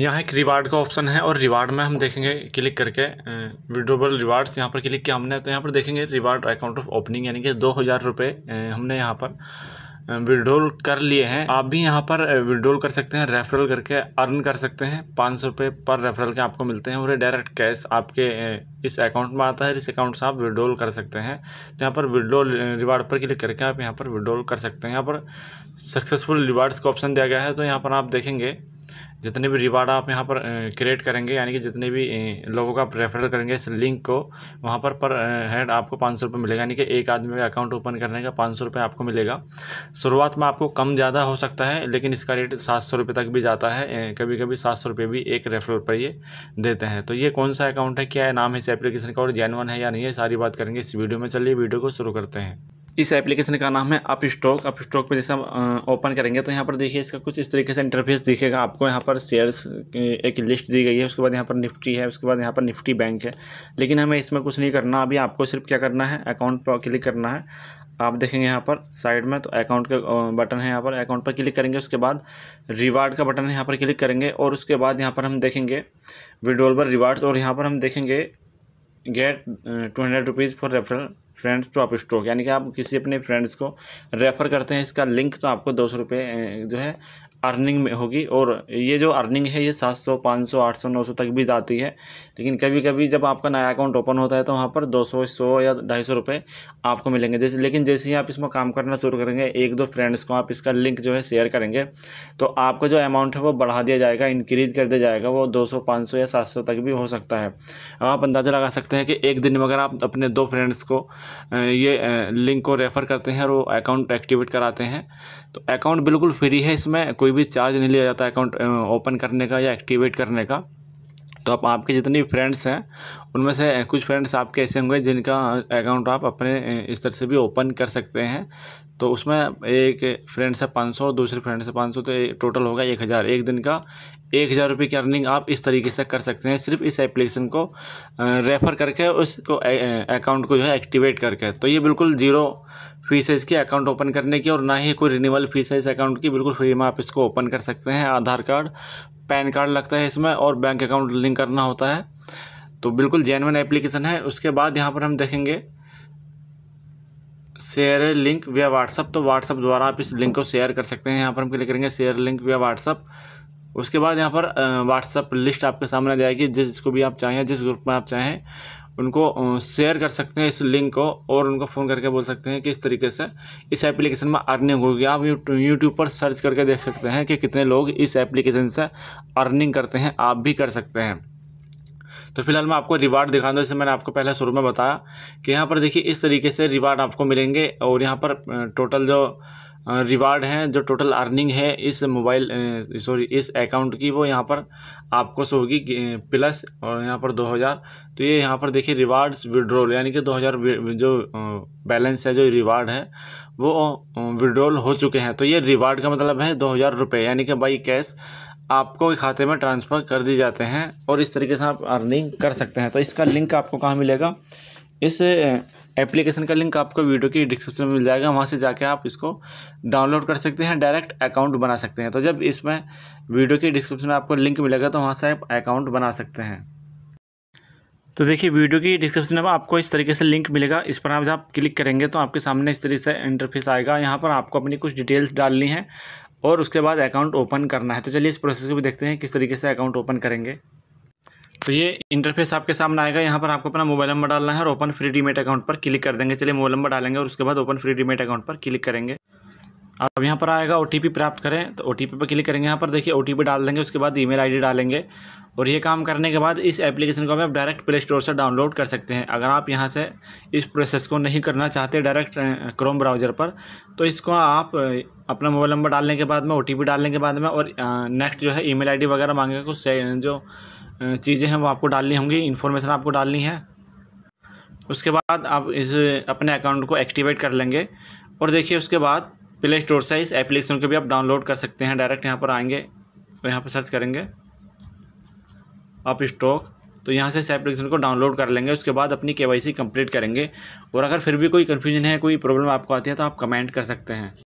यहाँ एक रिवार्ड का ऑप्शन है और रिवार्ड में हम देखेंगे क्लिक करके विड्रोबल रिवार्ड्स यहाँ पर क्लिक किया हमने तो यहाँ पर देखेंगे रिवार्ड अकाउंट ऑफ ओपनिंग यानी कि दो हज़ार रुपये हमने यहाँ पर विड्रोल कर लिए हैं आप भी यहाँ पर विड्रोल कर सकते हैं रेफरल करके अर्न कर सकते हैं पाँच सौ रुपये पर रेफरल के आपको मिलते हैं और डायरेक्ट कैश आपके इस अकाउंट में आता है इस अकाउंट से आप विड्रोल कर सकते हैं तो यहाँ पर विड्रोल रिवार्ड पर क्लिक करके आप यहाँ पर विड्रोल कर सकते हैं यहाँ पर सक्सेसफुल रिवार्ड्स का ऑप्शन दिया गया है तो यहाँ पर आप देखेंगे जितने भी रिवार्ड आप यहाँ पर क्रिएट करेंगे यानी कि जितने भी लोगों का आप रेफरल करेंगे इस लिंक को वहाँ पर पर हेड आपको पाँच सौ रुपये मिलेगा यानी कि एक आदमी का अकाउंट ओपन करने का पाँच सौ रुपये आपको मिलेगा शुरुआत में आपको कम ज़्यादा हो सकता है लेकिन इसका रेट सात सौ रुपये तक भी जाता है कभी कभी सात सौ रुपये भी एक रेफरल पर ये देते हैं तो ये कौन सा अकाउंट है क्या है नाम है इस एप्लीकेशन का और जैनवन है या नहीं है सारी बात करेंगे इस वीडियो में चलिए वीडियो को शुरू करते हैं इस एप्लीकेशन का नाम है अप स्टॉक अप स्टॉक पर जैसे ओपन करेंगे तो यहाँ पर देखिए इसका कुछ इस तरीके से इंटरफेस दिखेगा आपको यहाँ पर शेयर्स एक लिस्ट दी गई है उसके बाद यहाँ पर निफ्टी है उसके बाद यहाँ पर निफ्टी बैंक है लेकिन हमें इसमें कुछ नहीं करना अभी आपको सिर्फ क्या करना है अकाउंट पर क्लिक करना है आप देखेंगे यहाँ पर साइड में तो अकाउंट का बटन है यहाँ पर अकाउंट पर क्लिक करेंगे उसके बाद रिवार्ड का बटन है यहाँ पर क्लिक करेंगे और उसके बाद यहाँ पर हम देखेंगे विड्रोल पर रिवार्ड्स और यहाँ पर हम देखेंगे get two hundred rupees for referral friends two आप स्टॉक यानी कि आप किसी अपने फ्रेंड्स को रेफ़र करते हैं इसका लिंक तो आपको दो सौ रुपये जो है अर्निंग में होगी और ये जो अर्निंग है ये 700, 500, 800, 900 तक भी जाती है लेकिन कभी कभी जब आपका नया अकाउंट ओपन होता है तो वहाँ पर 200, 100 या ढाई सौ रुपये आपको मिलेंगे जैसे लेकिन जैसे ही आप इसमें काम करना शुरू करेंगे एक दो फ्रेंड्स को आप इसका लिंक जो है शेयर करेंगे तो आपका जो अमाउंट है वो बढ़ा दिया जाएगा इंक्रीज़ कर दिया जाएगा वो दो सौ या सात तक भी हो सकता है आप अंदाज़ा लगा सकते हैं कि एक दिन में अगर आप अपने दो फ्रेंड्स को ये लिंक को रेफ़र करते हैं और वो अकाउंट एक्टिवेट कराते हैं तो अकाउंट बिल्कुल फ्री है इसमें कोई कोई भी चार्ज नहीं लिया जाता अकाउंट ओपन करने का या एक्टिवेट करने का तो आप आपके जितने फ्रेंड्स हैं उनमें से कुछ फ्रेंड्स आपके ऐसे होंगे जिनका अकाउंट आप अपने इस तरह से भी ओपन कर सकते हैं तो उसमें एक फ्रेंड से पाँच सौ दूसरे फ्रेंड से पाँच सौ तो टोटल होगा एक हज़ार एक दिन का एक हज़ार रुपये की अर्निंग आप इस तरीके से कर सकते हैं सिर्फ इस एप्लीकेशन को रेफ़र करके उसको अकाउंट को जो है एक्टिवेट करके तो ये बिल्कुल ज़ीरो फीस है इसकी अकाउंट ओपन करने की और ना ही कोई रिन्यूअल फीस है इस अकाउंट की बिल्कुल फ्री में आप इसको ओपन कर सकते हैं आधार कार्ड पैन कार्ड लगता है इसमें और बैंक अकाउंट लिंक करना होता है तो बिल्कुल जेनवन एप्लीकेशन है उसके बाद यहाँ पर हम देखेंगे शेयर लिंक व्या व्हाट्सअप तो व्हाट्सअप द्वारा आप इस लिंक को शेयर कर सकते हैं यहाँ पर हम क्लिक करेंगे शेयर लिंक या व्हाट्सअप उसके बाद यहाँ पर व्हाट्सअप लिस्ट आपके सामने आ जाएगी जिस जिसको भी आप चाहें जिस ग्रुप में आप चाहें उनको शेयर कर सकते हैं इस लिंक को और उनको फ़ोन करके बोल सकते हैं कि इस तरीके से इस एप्लीकेशन में अर्निंग होगी आप यूट्यूब पर सर्च करके देख सकते हैं कि कितने लोग इस एप्लीकेशन से अर्निंग करते हैं आप भी कर सकते हैं तो फिलहाल मैं आपको रिवार्ड दिखा दूँ जैसे मैंने आपको पहले शुरू में बताया कि यहाँ पर देखिए इस तरीके से रिवार्ड आपको मिलेंगे और यहाँ पर टोटल जो रिवार्ड हैं जो टोटल अर्निंग है इस मोबाइल सॉरी इस अकाउंट की वो यहाँ पर आपको सो होगी प्लस और यहाँ पर 2000 तो ये यह यहाँ पर देखिए रिवार्ड्स विड्रॉल यानी कि 2000 जो बैलेंस है जो रिवार्ड है वो विड्रॉल हो चुके हैं तो ये रिवार्ड का मतलब है दो हज़ार रुपये यानी कि बाई कैश आपको खाते में ट्रांसफ़र कर दिए जाते हैं और इस तरीके से आप अर्निंग कर सकते हैं तो इसका लिंक आपको कहाँ मिलेगा इस एप्लीकेशन का लिंक आपको वीडियो की डिस्क्रिप्शन में मिल जाएगा वहाँ से जाके आप इसको डाउनलोड कर सकते हैं डायरेक्ट अकाउंट बना सकते हैं तो जब इसमें वीडियो की डिस्क्रिप्शन में आपको लिंक मिलेगा तो वहाँ से आप अकाउंट बना सकते हैं तो देखिए वीडियो की डिस्क्रिप्शन में आपको इस तरीके से लिंक मिलेगा इस पर आप जब क्लिक करेंगे तो आपके सामने इस तरीके से इंटरफेस आएगा यहाँ पर आपको अपनी कुछ डिटेल्स डालनी है और उसके बाद अकाउंट ओपन करना है तो चलिए इस प्रोसेस को भी देखते हैं किस तरीके से अकाउंट ओपन करेंगे तो ये इंटरफेस आपके सामने आएगा यहाँ पर आपको अपना मोबाइल नंबर डालना है और ओपन फ्री डीमेट अकाउंट पर क्लिक कर देंगे चलिए मोबाइल नंबर डालेंगे और उसके बाद ओपन फ्री डीमेट अकाउंट पर क्लिक करेंगे अब यहाँ पर आएगा ओ प्राप्त करें तो ओ पर क्लिक करेंगे यहाँ पर देखिए ओ डाल देंगे उसके बाद ईमेल आईडी डालेंगे और ये काम करने के बाद इस एप्लीकेशन को हम आप डायरेक्ट प्ले स्टोर से डाउनलोड कर सकते हैं अगर आप यहाँ से इस प्रोसेस को नहीं करना चाहते डायरेक्ट क्रोम ब्राउज़र पर तो इसको आप अपना मोबाइल नंबर डालने के बाद में ओ डालने के बाद में और नेक्स्ट जो है ई मेल वगैरह मांगेगा कुछ जो चीज़ें हैं वो आपको डालनी होंगी इन्फॉर्मेशन आपको डालनी है उसके बाद आप इस अपने अकाउंट को एक्टिवेट कर लेंगे और देखिए उसके बाद प्ले स्टोर से इस एप्लीकेशन को भी आप डाउनलोड कर सकते हैं डायरेक्ट यहाँ पर आएंगे और यहाँ पर सर्च करेंगे आप स्टॉक तो यहाँ से इस एप्लीकेशन को डाउनलोड कर लेंगे उसके बाद अपनी के वाई सी कंप्लीट करेंगे और अगर फिर भी कोई कन्फ्यूजन है कोई प्रॉब्लम आपको आती है तो आप कमेंट कर सकते हैं